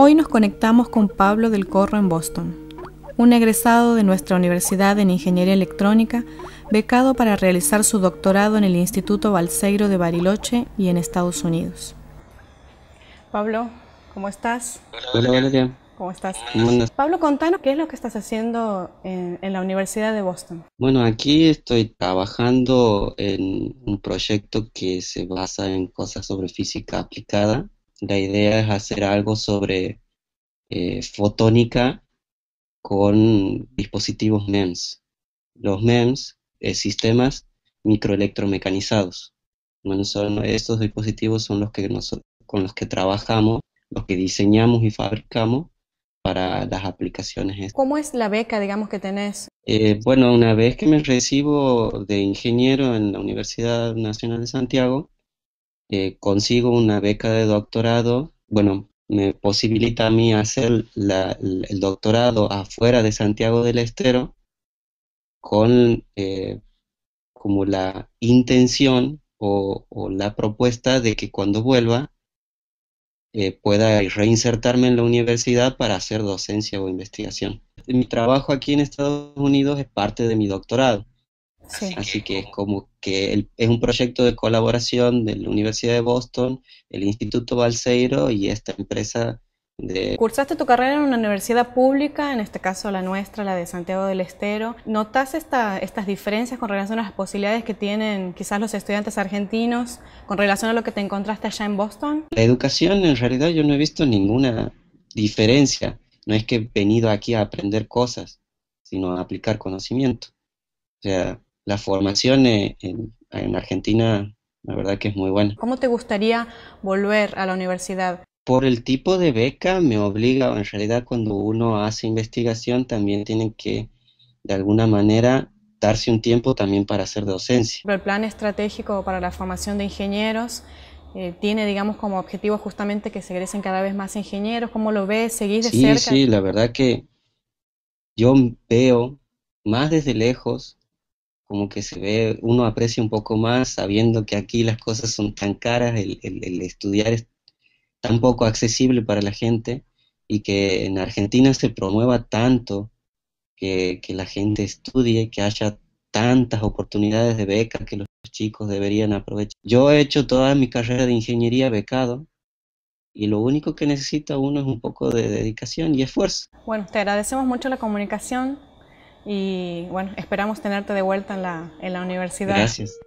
Hoy nos conectamos con Pablo del Corro en Boston, un egresado de nuestra Universidad en Ingeniería Electrónica, becado para realizar su doctorado en el Instituto Balseiro de Bariloche y en Estados Unidos. Pablo, ¿cómo estás? Hola, hola, ¿Cómo estás? Pablo, contanos qué es lo que estás haciendo en, la Universidad de Boston. Bueno, aquí estoy trabajando en un proyecto que se basa en cosas sobre física aplicada la idea es hacer algo sobre eh, fotónica con dispositivos MEMS. Los MEMS, eh, sistemas microelectromecanizados. Bueno, son, estos dispositivos son los que nosotros, con los que trabajamos, los que diseñamos y fabricamos para las aplicaciones. ¿Cómo es la beca, digamos, que tenés? Eh, bueno, una vez que me recibo de ingeniero en la Universidad Nacional de Santiago, eh, consigo una beca de doctorado, bueno, me posibilita a mí hacer el doctorado afuera de Santiago del Estero con eh, como la intención o, la propuesta de que cuando vuelva eh, pueda reinsertarme en la universidad para hacer docencia o investigación. Mi trabajo aquí en Estados Unidos es parte de mi doctorado. Así que es como que es un proyecto de colaboración de la Universidad de Boston, el Instituto Balseiro y esta empresa de... Cursaste tu carrera en una universidad pública, en este caso la nuestra, la de Santiago del Estero. ¿Notas esta, estas diferencias con relación a las posibilidades que tienen quizás los estudiantes argentinos con relación a lo que te encontraste allá en Boston? La educación, en realidad yo no he visto ninguna diferencia. No es que he venido aquí a aprender cosas, sino a aplicar conocimiento. O sea, la formación eh, en, Argentina, la verdad que es muy buena. ¿Cómo te gustaría volver a la universidad? Por el tipo de beca me obliga, en realidad cuando uno hace investigación también tienen que, de alguna manera, darse un tiempo también para hacer docencia. El plan estratégico para la formación de ingenieros eh, tiene, digamos, como objetivo justamente que se egresen cada vez más ingenieros. ¿Cómo lo ves? ¿Seguís de cerca? Sí, sí, la verdad que yo veo más desde lejos como que se ve, uno aprecia un poco más, sabiendo que aquí las cosas son tan caras, el, estudiar es tan poco accesible para la gente y que en Argentina se promueva tanto que, que la gente estudie, que haya tantas oportunidades de becas que los chicos deberían aprovechar. Yo he hecho toda mi carrera de ingeniería becado y lo único que necesita uno es un poco de dedicación y esfuerzo. Bueno, te agradecemos mucho la comunicación y bueno, esperamos tenerte de vuelta en la, en la universidad. Gracias.